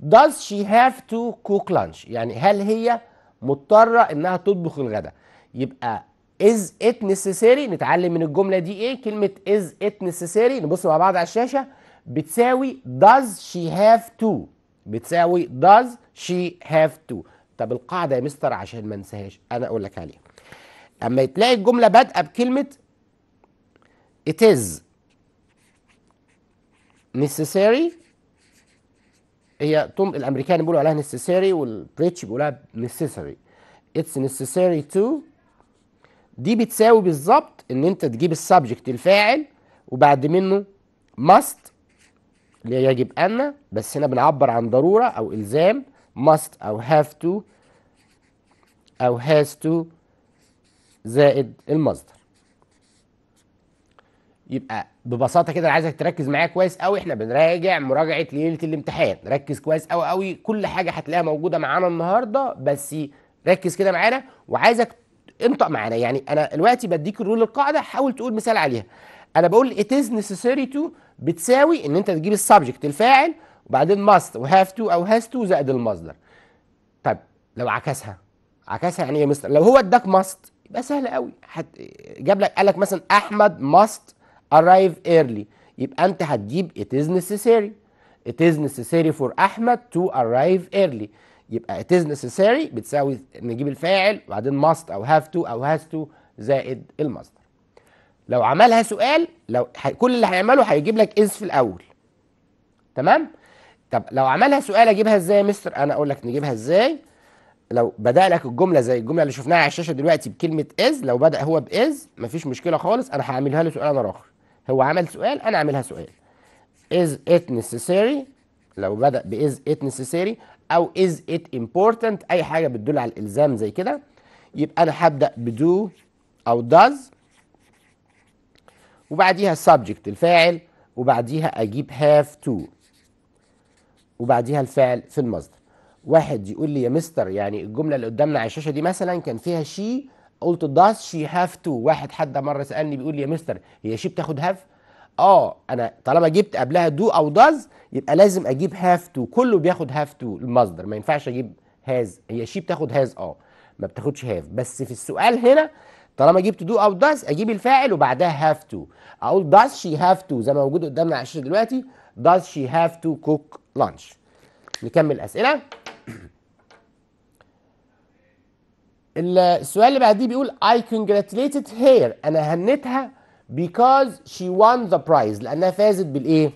does she have to cook lunch يعني هل هي مضطره انها تطبخ الغداء يبقى از ات نسيسري نتعلم من الجمله دي ايه كلمه از ات نسيسري نبص مع بعض على الشاشه بتساوي does she have to بتساوي does she have to طب القاعده يا مستر عشان ما انساهاش انا اقول لك عليها اما تلاقي الجمله بادئه بكلمه it is necessary هي توم الامريكان بيقولوا عليها necessary والبريتش بيقولوا عليها necessary اتس necessary تو دي بتساوي بالظبط ان انت تجيب السبجكت الفاعل وبعد منه must اللي يجب ان بس هنا بنعبر عن ضروره او الزام must او have to او has to زائد المصدر يبقى ببساطه كده انا عايزك تركز معايا كويس قوي احنا بنراجع مراجعه ليله الامتحان ركز كويس قوي قوي كل حاجه هتلاقيها موجوده معانا النهارده بس ركز كده معانا وعايزك انطق معانا يعني انا دلوقتي بديك الرول القاعده حاول تقول مثال عليها انا بقول it is necessary to بتساوي ان انت تجيب السبجكت الفاعل وبعدين must وهاف to او has to زائد المصدر طيب لو عكسها عكسها يعني ايه مستر لو هو اداك must يبقى سهل قوي حت... جاب لك قال لك مثلا احمد must arrive early يبقى انت هتجيب it is necessary it is necessary for احمد to arrive early يبقى it is necessary بتساوي نجيب الفاعل وبعدين must او have to او has to زائد المصدر لو عملها سؤال لو كل اللي هيعمله هيجيب لك is في الاول تمام طب لو عملها سؤال اجيبها ازاي يا مستر انا اقول لك نجيبها ازاي لو بدا لك الجمله زي الجمله اللي شفناها على الشاشه دلوقتي بكلمه از لو بدا هو باز مفيش مشكله خالص انا هعملها له سؤال انا اخر هو عمل سؤال انا اعملها سؤال is it necessary لو بدأ ب is it necessary او is it important اي حاجه بتدل على الالزام زي كده يبقى انا هبدأ بدو او does وبعديها subject الفاعل وبعديها اجيب have to وبعديها الفعل في المصدر واحد يقول لي يا مستر يعني الجمله اللي قدامنا على الشاشه دي مثلا كان فيها شي قلت داز شي هاف تو واحد حد مره سالني بيقول لي يا مستر هي شي بتاخد هاف اه انا طالما جبت قبلها دو او داز يبقى لازم اجيب هاف تو كله بياخد هاف تو المصدر ما ينفعش اجيب هاز هي شي بتاخد هاز اه ما بتاخدش هاف بس في السؤال هنا طالما جبت دو او داز اجيب الفاعل وبعدها هاف تو اقول داز شي هاف تو زي ما موجود قدامنا على الشاشه دلوقتي داز شي هاف تو كوك لانش نكمل اسئله السؤال اللي بعديه بيقول I congratulated her انا هنتها because she won the prize لانها فازت بالايه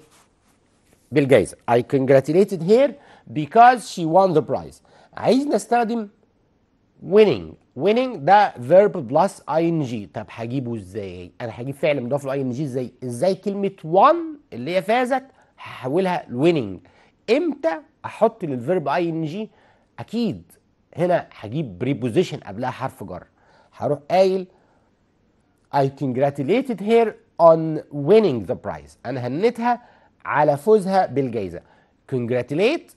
بالجائزه I congratulated her because she won the prize عايز نستخدم winning winning ده verb plus ing طب هجيبه ازاي انا هجيب فعل مضاف له ing ازاي ازاي كلمه won اللي هي فازت هحولها winning امتى احط للفيرب ing اكيد هنا هجيب بريبوزيشن قبلها حرف جر هروح قايل I congratulated her on winning the prize انا هنتها على فوزها بالجائزه congratulate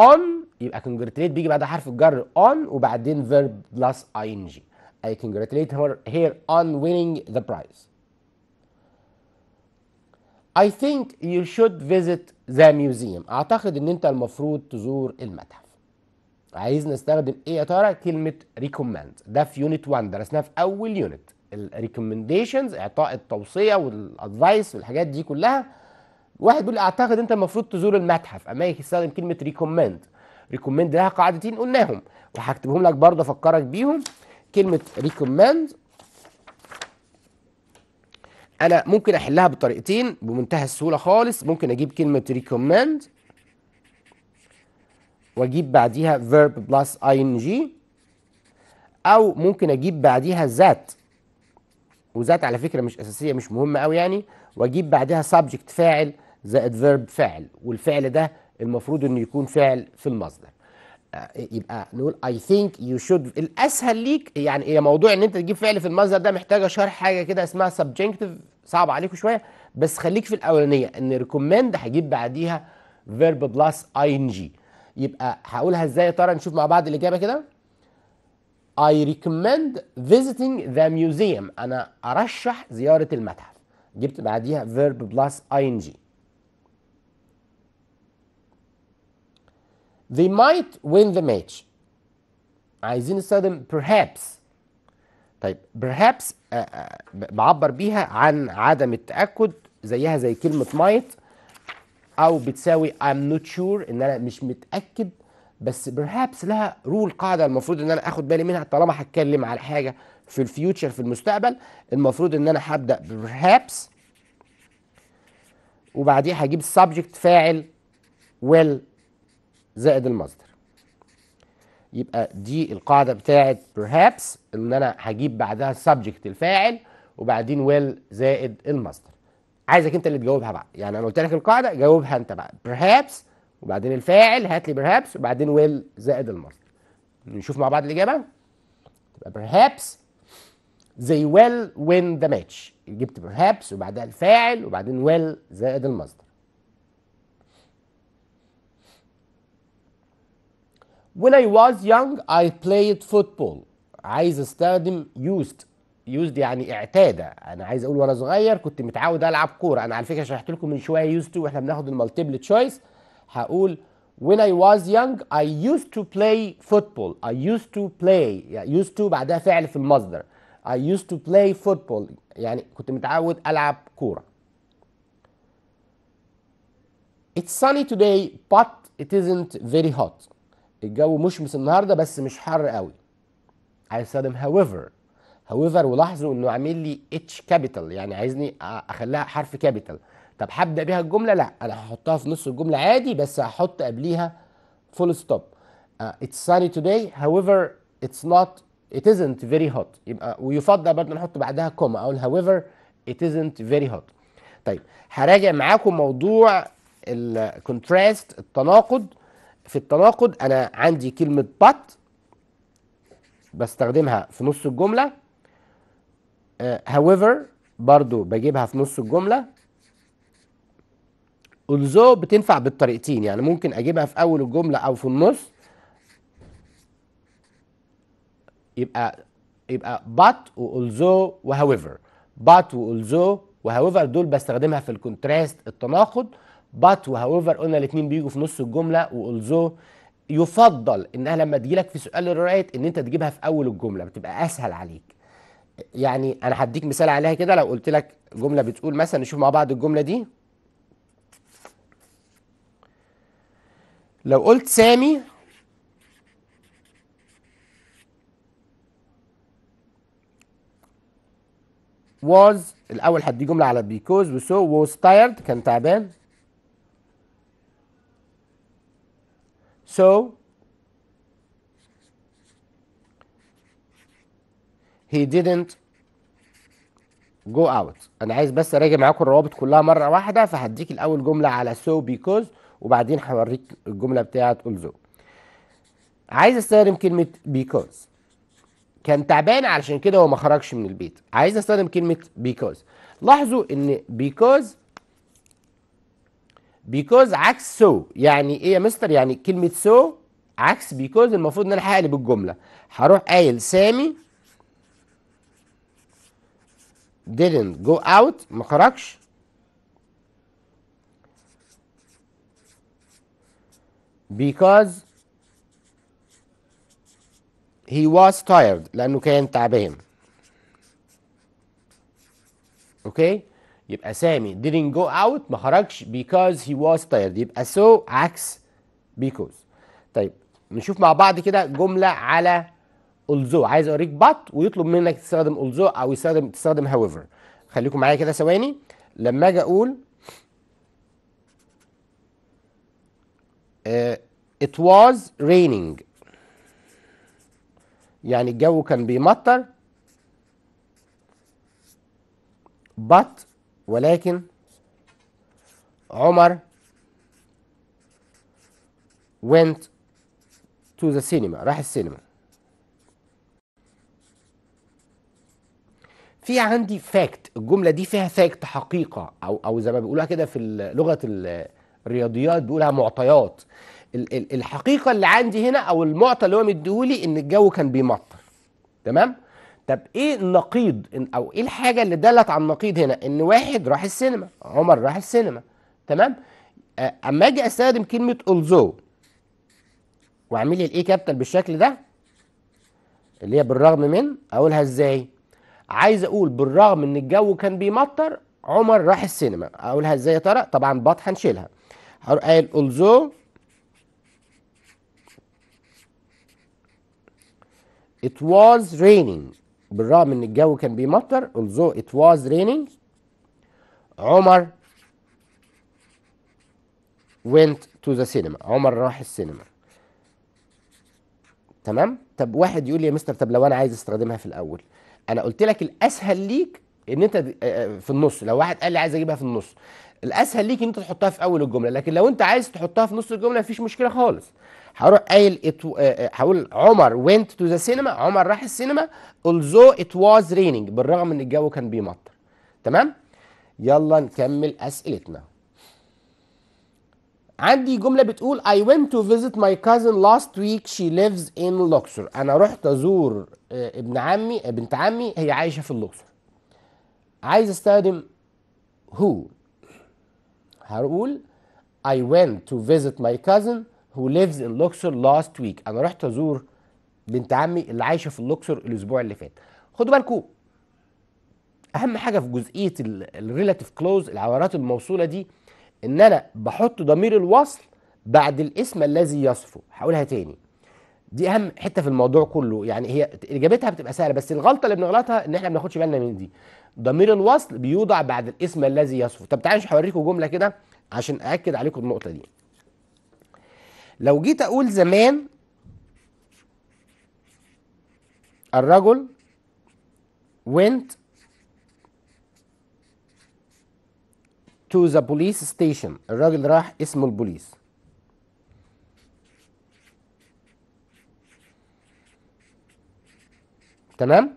on يبقى congratulate بيجي بعد حرف الجر on وبعدين verb plus ing I congratulate her here on winning the prize I think you should visit the museum أعتقد إن أنت المفروض تزور المتحف عايز نستخدم ايه يا ترى كلمه ريكومند ده في يونت 1 درسناها في اول يونت الريكومنديشنز اعطاء التوصيه والادفايس والحاجات دي كلها واحد بيقول اعتقد انت المفروض تزور المتحف اما يستخدم كلمه ريكومند ريكومند لها قاعدتين قلناهم وهكتبهم لك برضه افكرك بيهم كلمه ريكومند انا ممكن احلها بطريقتين بمنتهى السهوله خالص ممكن اجيب كلمه ريكومند واجيب بعديها verb plus ing او ممكن اجيب بعديها ذات وذات على فكره مش اساسيه مش مهمه قوي يعني واجيب بعدها subject فاعل زائد verb فاعل والفعل ده المفروض انه يكون فعل في المصدر آه، يبقى نقول اي ثينك يو شود الاسهل ليك يعني هي موضوع ان انت تجيب فعل في المصدر ده محتاجه شرح حاجه كده اسمها سبجنكتيف صعب عليكم شويه بس خليك في الاولانيه ان ريكومند هجيب بعديها فيرب بلس اي ان جي يبقى هقولها ازاي يا ترى نشوف مع بعض الاجابه كده I recommend visiting the museum انا ارشح زياره المتحف جبت بعديها verb plus ing they might win the match عايزين نستخدم perhaps طيب perhaps آه، آه، بعبر بيها عن عدم التاكد زيها زي كلمه might او بتساوي I'm not sure ان انا مش متاكد بس perhaps لها رول قاعده المفروض ان انا اخد بالي منها طالما هتكلم على حاجه في الفيوتشر في المستقبل المفروض ان انا هبدا perhaps وبعديها هجيب subject فاعل will زائد المصدر يبقى دي القاعده بتاعت perhaps ان انا هجيب بعدها subject الفاعل وبعدين will زائد المصدر عايزك انت اللي تجاوبها بقى يعني انا قلت لك القاعده جاوبها انت بقى perhaps وبعدين الفاعل هات لي perhaps وبعدين will زائد المصدر نشوف مع بعض الاجابه تبقى perhaps they will win the match جبت perhaps وبعدها الفاعل وبعدين will زائد المصدر When I was young I played football عايز استخدم used يوزد يعني اعتاد انا عايز اقول وانا صغير كنت متعود العب كوره انا على فكره شرحت لكم من شويه يوزد واحنا بناخد المالتيبل تشويس هقول when I was young I used to play football I used to play يعني used to بعدها فعل في المصدر I used to play football يعني كنت متعود ألعب كورة It's sunny today but it isn't very hot الجو مشمس النهاردة بس مش حر قوي i said however هوفر ولاحظوا انه عامل لي اتش كابيتال يعني عايزني اخليها حرف كابيتال طب هبدا بيها الجمله لا انا هحطها في نص الجمله عادي بس هحط قبليها فول ستوب اتس sunny today however it's not it isn't very hot يبقى ويفضل برضه نحط بعدها كوما اقول however it isn't very hot طيب هراجع معاكم موضوع الكونتراست التناقض في التناقض انا عندي كلمه بات بستخدمها في نص الجمله Uh, however برضو بجيبها في نص الجملة although بتنفع بالطريقتين يعني ممكن اجيبها في اول الجملة او في النص يبقى يبقى but و although و however but و although و however دول بستخدمها في الكونتراست التناقض but و however قلنا الاثنين بيجوا في نص الجملة و although يفضل انها لما تجيلك في سؤال الرايت ان انت تجيبها في اول الجملة بتبقى اسهل عليك يعني انا هديك مثال عليها كده لو قلت لك جمله بتقول مثلا نشوف مع بعض الجمله دي لو قلت سامي was الاول هدي جمله على because وسو so was tired كان تعبان so he didn't go out انا عايز بس اراجع معاكم الروابط كلها مره واحده فهديك الاول جمله على so because وبعدين هوريك الجمله بتاعه although عايز استخدم كلمه because كان تعبان علشان كده هو ما خرجش من البيت عايز استخدم كلمه because لاحظوا ان because because عكس so يعني ايه يا مستر يعني كلمه so عكس because المفروض ان انا هقلب الجمله هروح قايل سامي didn't go out ما خرجش because he was tired لأنه كان تعبان اوكي يبقى سامي didn't go out ما خرجش because he was tired يبقى so عكس because طيب نشوف مع بعض كده جملة على الزو عايز اوريك but ويطلب منك تستخدم الزو او يستخدم تستخدم however خليكم معايا كده ثواني لما اجي اقول آه، it was raining يعني الجو كان بيمطر but ولكن عمر went to the cinema راح السينما في عندي فاكت الجمله دي فيها فاكت حقيقه او او زي ما بيقولوها كده في لغه الرياضيات بيقولها معطيات الحقيقه اللي عندي هنا او المعطى اللي هو مديهولي ان الجو كان بيمطر تمام طب ايه النقيض او ايه الحاجه اللي دلت على النقيض هنا ان واحد راح السينما عمر راح السينما تمام اما اجي استخدم كلمه الزو واعمل الايه كابيتال بالشكل ده اللي هي بالرغم من اقولها ازاي عايز اقول بالرغم ان الجو كان بيمطر عمر راح السينما اقولها ازاي يا ترى طبعا بط هنشيلها قال قايل although it was raining بالرغم ان الجو كان بيمطر although it was raining عمر went to the cinema عمر راح السينما تمام طب واحد يقول لي يا مستر طب لو انا عايز استخدمها في الاول انا قلت لك الاسهل ليك ان انت آه، آه، في النص لو واحد قال لي عايز اجيبها في النص الاسهل ليك ان انت تحطها في اول الجمله لكن لو انت عايز تحطها في نص الجمله مفيش مشكله خالص هروح قايل آه، هقول عمر went to the cinema عمر راح السينما although it was raining بالرغم ان الجو كان بيمطر تمام يلا نكمل اسئلتنا عندي جملة بتقول I went to visit my cousin last week she lives in Luxor أنا رحت أزور آه، ابن عمي آه، بنت عمي هي عايشة في اللوكسور عايز أستخدم who هقول I went to visit my cousin who lives in Luxor last week أنا رحت أزور بنت عمي اللي عايشة في اللوكسور الأسبوع اللي فات خدوا بالكم أهم حاجة في جزئية الريلاتيف كلوز العبارات الموصولة دي ان انا بحط ضمير الوصل بعد الاسم الذي يصفه هقولها تاني دي اهم حته في الموضوع كله يعني هي اجابتها بتبقى سهله بس الغلطه اللي بنغلطها ان احنا ما بناخدش بالنا من دي ضمير الوصل بيوضع بعد الاسم الذي يصفه طب تعالوا هوريكم جمله كده عشان ااكد عليكم النقطه دي لو جيت اقول زمان الرجل went to the police station الراجل راح اسمه البوليس تمام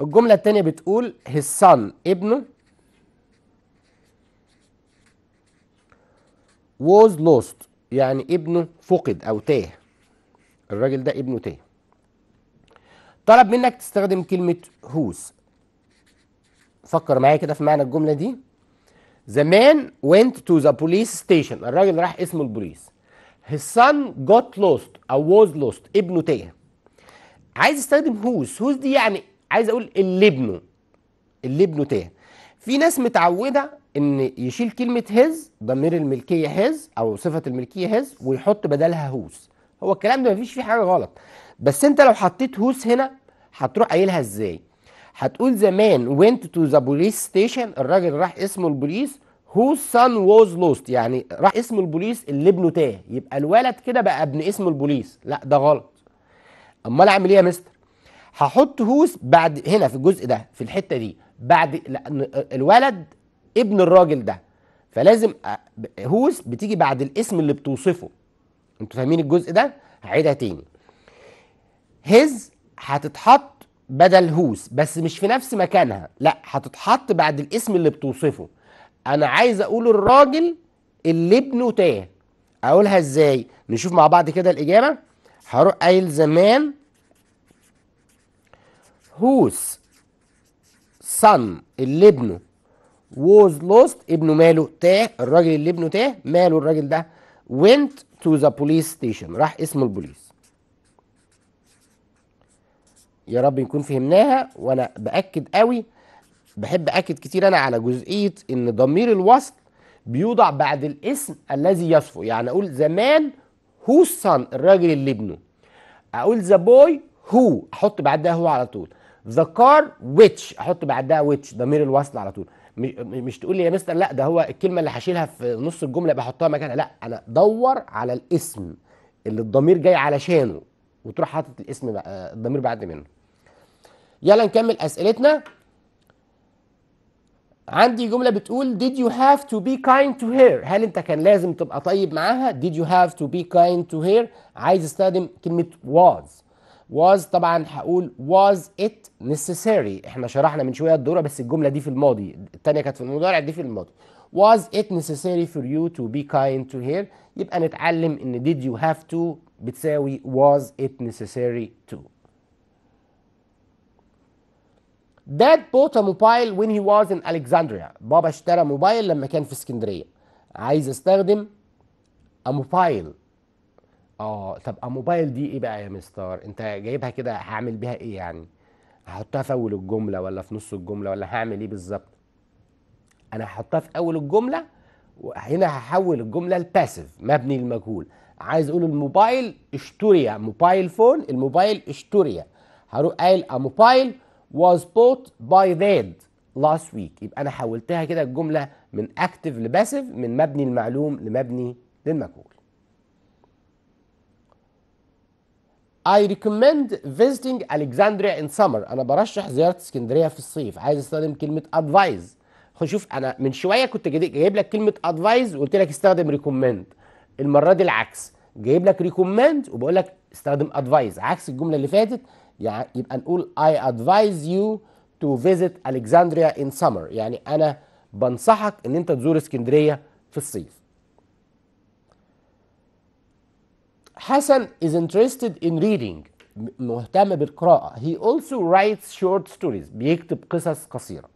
الجملة التانية بتقول his son ابنه was lost يعني ابنه فقد او تاه الراجل ده ابنه تاه طلب منك تستخدم كلمة whose فكر معايا كده في معنى الجملة دي The man went to the police station الراجل راح اسم البوليس His son got lost أو was lost ابنه تاه عايز استخدم هوز هوز دي يعني عايز أقول اللي ابنه اللي ابنه تاه في ناس متعودة إن يشيل كلمة هيز ضمير الملكية هيز أو صفة الملكية هيز ويحط بدلها هوز. هو الكلام ده مفيش فيه حاجة غلط بس أنت لو حطيت هوز هنا هتروح قايلها إزاي؟ هتقول زمان went to the police station الراجل راح اسمه البوليس whose son was lost يعني راح اسم البوليس اللي ابنه تاه يبقى الولد كده بقى ابن اسم البوليس لا ده غلط امال اعمل ايه يا مستر هحط هوس بعد هنا في الجزء ده في الحته دي بعد لأن الولد ابن الراجل ده فلازم هوس بتيجي بعد الاسم اللي بتوصفه انتوا فاهمين الجزء ده هعيدها تاني هز هتتحط بدل هوس بس مش في نفس مكانها لا هتتحط بعد الاسم اللي بتوصفه انا عايز اقول الراجل اللي ابنه تاه اقولها ازاي نشوف مع بعض كده الاجابه هروح قايل زمان هوس صن اللي ابنه ووز لوست ابنه ماله تاه الراجل اللي ابنه تاه ماله الراجل ده went to the police station راح اسم البوليس يا رب نكون فهمناها وانا باكد قوي بحب اكد كتير انا على جزئيه ان ضمير الوصل بيوضع بعد الاسم الذي يصفه يعني اقول زمان هو الصن الراجل اللي ابنه اقول ذا بوي هو احط بعدها هو على طول ذا كار ويتش احط بعدها ويتش ضمير الوصل على طول مش تقول لي يا مستر لا ده هو الكلمه اللي هشيلها في نص الجمله بحطها مكانها لا انا دور على الاسم اللي الضمير جاي علشانه وتروح حاطط الاسم الضمير بعد منه يلا نكمل اسئلتنا عندي جمله بتقول did you have to be kind to her هل انت كان لازم تبقى طيب معاها did you have to be kind to her عايز استخدم كلمه was was طبعا هقول was it necessary احنا شرحنا من شويه الدوره بس الجمله دي في الماضي الثانيه كانت في المضارع دي في الماضي was it necessary for you to be kind to her يبقى نتعلم ان did you have to بتساوي was it necessary to داد بوت موبايل وين هي واز ان in بابا اشترى موبايل لما كان في اسكندرية. عايز استخدم اموبايل اه طب اموبايل دي ايه بقى يا مستر؟ انت جايبها كده هعمل بيها ايه يعني؟ هحطها في اول الجملة ولا في نص الجملة ولا هعمل ايه بالظبط؟ انا هحطها في اول الجملة وهنا هحول الجملة لباسيف مبني للمجهول. عايز اقول الموبايل اشتري موبايل فون الموبايل اشتري. هروح قايل اموبايل was bought by that last week يبقى أنا حولتها كده الجملة من active لباسيف من مبني المعلوم لمبني للمجهول I recommend visiting Alexandria in summer أنا برشح زيارة اسكندرية في الصيف عايز استخدم كلمة advise شوف أنا من شوية كنت جايب لك كلمة advise وقلت لك استخدم recommend المرة دي العكس جايب لك recommend وبقول لك استخدم advise. عكس الجمله اللي فاتت يعني يبقى نقول I advise you to visit Alexandria in summer يعني أنا بنصحك إن أنت تزور اسكندرية في الصيف. حسن is interested in reading مهتم بالقراءة he also writes short stories بيكتب قصص قصيرة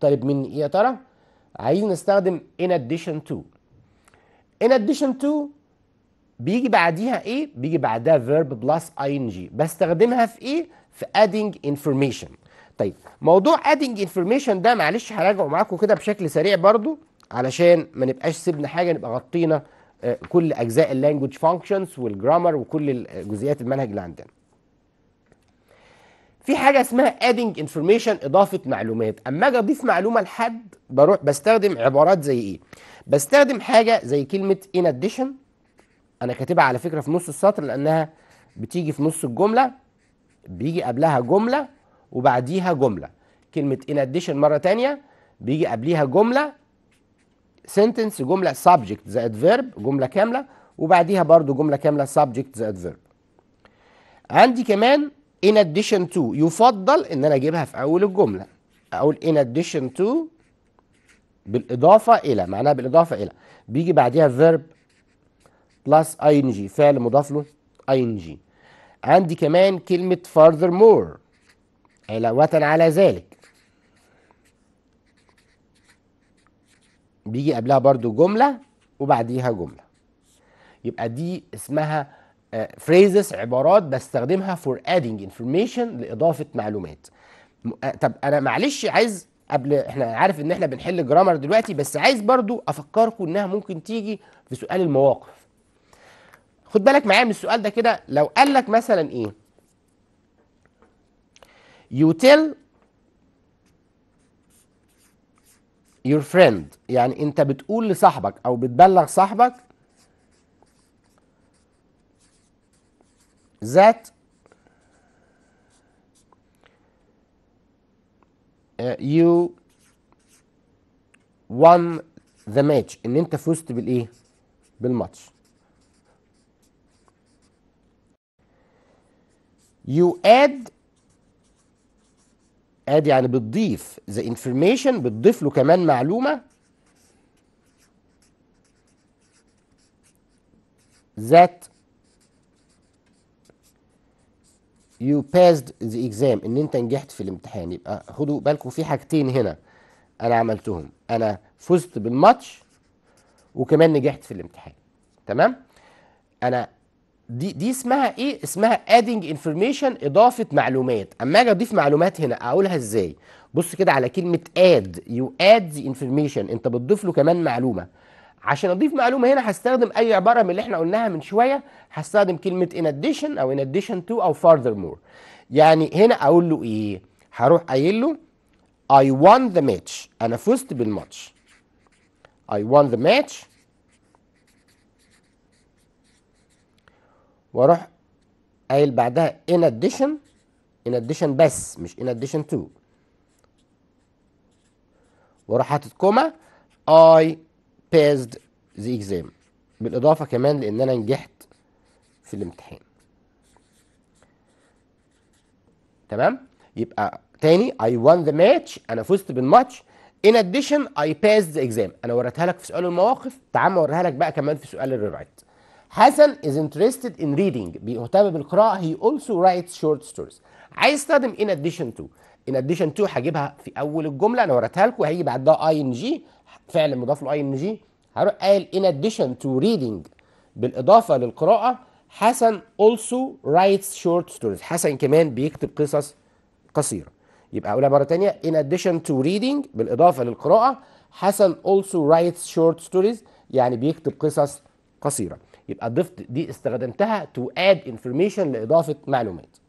طيب من يا ترى عايزين نستخدم in addition to in addition to بيجي بعديها ايه بيجي بعدها فيرب بلس اي ان جي بستخدمها في ايه في ادينج انفورميشن طيب موضوع ادينج انفورميشن ده معلش هراجعه معاكم كده بشكل سريع برضو علشان ما نبقاش سيبنا حاجه نبقى غطينا آه، كل اجزاء اللانجوج فانكشنز والجرامر وكل آه، جزئيات المنهج اللي عندنا في حاجه اسمها ادينج انفورميشن اضافه معلومات اما اجي اضيف معلومه لحد بروح بستخدم عبارات زي ايه بستخدم حاجه زي كلمه ان اديشن انا كاتبها على فكره في نص السطر لانها بتيجي في نص الجمله بيجي قبلها جمله وبعديها جمله كلمه ان اديشن مره تانية بيجي قبليها جمله سنتنس جمله سبجكت زائد فيرب جمله كامله وبعديها برضو جمله كامله سبجكت زائد فيرب عندي كمان in addition to يفضل ان انا اجيبها في اول الجمله اقول in addition to بالاضافه الى معناها بالاضافه الى بيجي بعديها verb بلس اي ان جي فعل مضاف له اي ان جي عندي كمان كلمة furthermore علاوة على ذلك بيجي قبلها برضو جملة وبعديها جملة يبقى دي اسمها فريزز آه، uh, عبارات بستخدمها فور ادينج انفورميشن لإضافة معلومات آه، طب أنا معلش عايز قبل احنا عارف ان احنا بنحل جرامر دلوقتي بس عايز برضو افكركم انها ممكن تيجي في سؤال المواقف خد بالك معايا من السؤال ده كده لو قال لك مثلا ايه you tell your friend يعني انت بتقول لصاحبك او بتبلغ صاحبك that you won the match ان انت فزت بالايه بالماتش you add add يعني بتضيف the information بتضيف له كمان معلومة that you passed the exam ان انت نجحت في الامتحان يبقى خدوا بالكم في حاجتين هنا انا عملتهم انا فزت بالماتش وكمان نجحت في الامتحان تمام انا دي دي اسمها ايه اسمها ادينج انفورميشن اضافه معلومات اما اجي اضيف معلومات هنا اقولها ازاي بص كده على كلمه اد يو اد انفورميشن انت بتضيف له كمان معلومه عشان اضيف معلومه هنا هستخدم اي عباره من اللي احنا قلناها من شويه هستخدم كلمه ان اديشن او ان اديشن تو او فارذر مور يعني هنا اقول له ايه هروح قايل له اي وان ذا ماتش انا فزت بالماتش اي وان ذا ماتش واروح قايل بعدها ان اديشن ان اديشن بس مش ان اديشن تو واروح حاطط كوما اي باسد ذا اكزام بالاضافه كمان لان انا نجحت في الامتحان تمام يبقى تاني اي won ذا ماتش انا فزت بالماتش ان اديشن اي passed ذا اكزام انا وريتها لك في سؤال المواقف تعال اوريها لك بقى كمان في سؤال الريرايت حسن is interested in reading بيهتم بالقراءة he also writes short stories عايز استخدم in addition to in addition to هجيبها في أول الجملة أنا وريتها لكم هيجي بعدها ing فعل مضاف له ing هروح قايل in addition to reading بالإضافة للقراءة حسن also writes short stories حسن كمان بيكتب قصص قصيرة يبقى أقولها مرة تانية in addition to reading بالإضافة للقراءة حسن also writes short stories يعني بيكتب قصص قصيره يبقى ضفت دي استخدمتها تو اد انفورميشن لاضافه معلومات